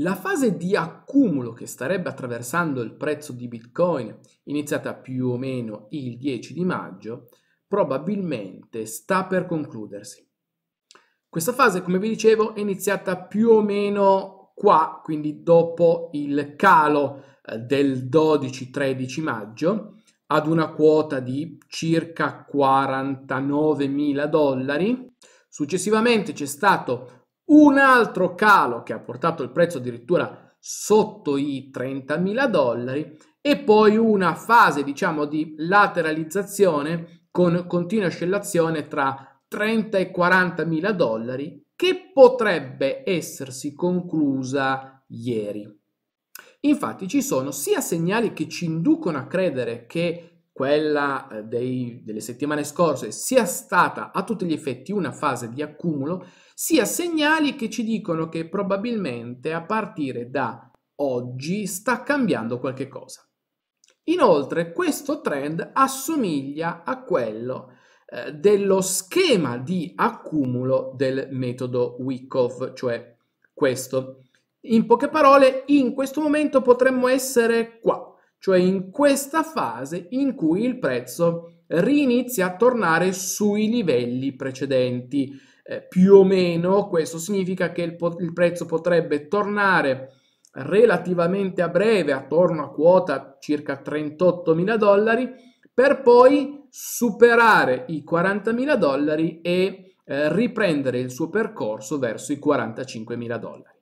La fase di accumulo che starebbe attraversando il prezzo di Bitcoin, iniziata più o meno il 10 di maggio, probabilmente sta per concludersi. Questa fase, come vi dicevo, è iniziata più o meno qua, quindi dopo il calo eh, del 12-13 maggio, ad una quota di circa 49 mila dollari. Successivamente c'è stato un altro calo che ha portato il prezzo addirittura sotto i 30.000 dollari e poi una fase diciamo di lateralizzazione con continua oscillazione tra 30 e 40.000 dollari che potrebbe essersi conclusa ieri. Infatti ci sono sia segnali che ci inducono a credere che quella eh, dei, delle settimane scorse sia stata a tutti gli effetti una fase di accumulo, sia segnali che ci dicono che probabilmente a partire da oggi sta cambiando qualche cosa. Inoltre questo trend assomiglia a quello eh, dello schema di accumulo del metodo Wyckoff, cioè questo. In poche parole, in questo momento potremmo essere qua, cioè in questa fase in cui il prezzo rinizia a tornare sui livelli precedenti eh, più o meno questo significa che il, il prezzo potrebbe tornare relativamente a breve, attorno a quota circa 38.000 dollari, per poi superare i 40.000 dollari e eh, riprendere il suo percorso verso i 45.000 dollari.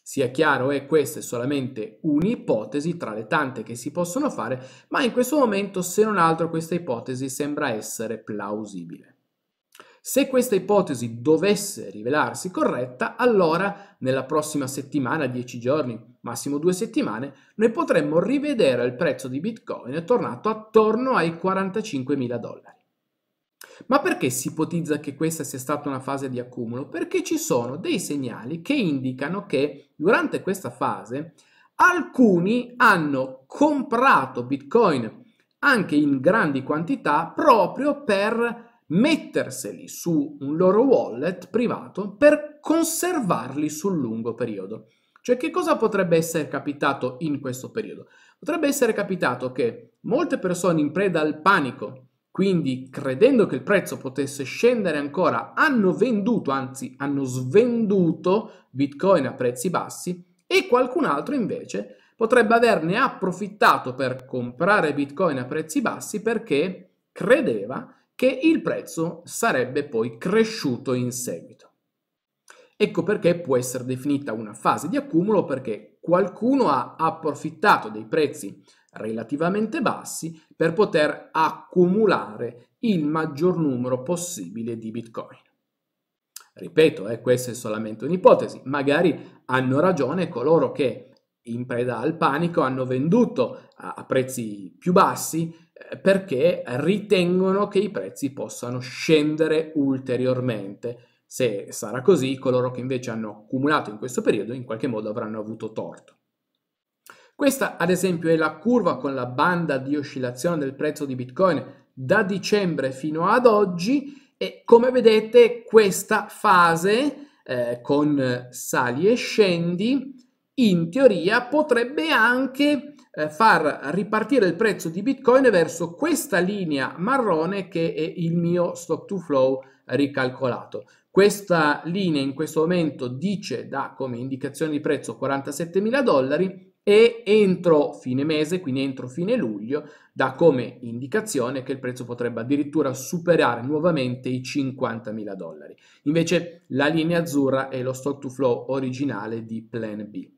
Sia chiaro, è questa è solamente un'ipotesi tra le tante che si possono fare, ma in questo momento, se non altro, questa ipotesi sembra essere plausibile. Se questa ipotesi dovesse rivelarsi corretta, allora nella prossima settimana, 10 giorni, massimo due settimane, noi potremmo rivedere il prezzo di Bitcoin tornato attorno ai 45.000 dollari. Ma perché si ipotizza che questa sia stata una fase di accumulo? Perché ci sono dei segnali che indicano che durante questa fase alcuni hanno comprato Bitcoin anche in grandi quantità proprio per metterseli su un loro wallet privato per conservarli sul lungo periodo. Cioè che cosa potrebbe essere capitato in questo periodo? Potrebbe essere capitato che molte persone in preda al panico, quindi credendo che il prezzo potesse scendere ancora, hanno venduto, anzi hanno svenduto Bitcoin a prezzi bassi e qualcun altro invece potrebbe averne approfittato per comprare Bitcoin a prezzi bassi perché credeva che il prezzo sarebbe poi cresciuto in seguito. Ecco perché può essere definita una fase di accumulo perché qualcuno ha approfittato dei prezzi relativamente bassi per poter accumulare il maggior numero possibile di bitcoin. Ripeto, eh, questa è solamente un'ipotesi, magari hanno ragione coloro che in preda al panico hanno venduto a prezzi più bassi eh, perché ritengono che i prezzi possano scendere ulteriormente. Se sarà così, coloro che invece hanno accumulato in questo periodo in qualche modo avranno avuto torto. Questa, ad esempio, è la curva con la banda di oscillazione del prezzo di Bitcoin da dicembre fino ad oggi e come vedete questa fase eh, con sali e scendi in teoria potrebbe anche eh, far ripartire il prezzo di Bitcoin verso questa linea marrone che è il mio stock to flow ricalcolato. Questa linea in questo momento dice da come indicazione di prezzo 47 mila dollari e entro fine mese, quindi entro fine luglio, dà come indicazione che il prezzo potrebbe addirittura superare nuovamente i 50 mila dollari. Invece la linea azzurra è lo stock to flow originale di Plan B.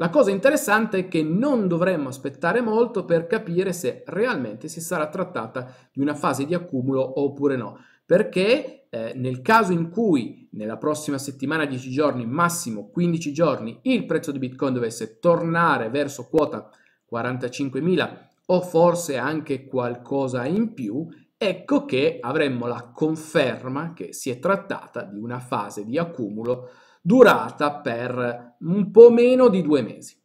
La cosa interessante è che non dovremmo aspettare molto per capire se realmente si sarà trattata di una fase di accumulo oppure no, perché eh, nel caso in cui nella prossima settimana 10 giorni, massimo 15 giorni, il prezzo di Bitcoin dovesse tornare verso quota 45.000 o forse anche qualcosa in più, ecco che avremmo la conferma che si è trattata di una fase di accumulo durata per un po' meno di due mesi.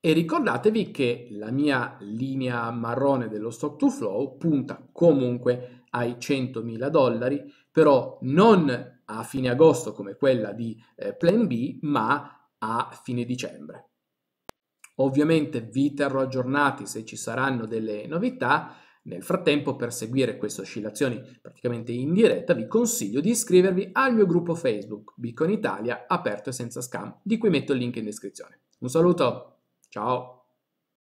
E ricordatevi che la mia linea marrone dello stock to flow punta comunque ai 100.000 dollari, però non a fine agosto come quella di eh, Plan B, ma a fine dicembre. Ovviamente vi terrò aggiornati se ci saranno delle novità nel frattempo, per seguire queste oscillazioni praticamente in diretta, vi consiglio di iscrivervi al mio gruppo Facebook Bitcoin Italia aperto e senza scam, di cui metto il link in descrizione. Un saluto, ciao!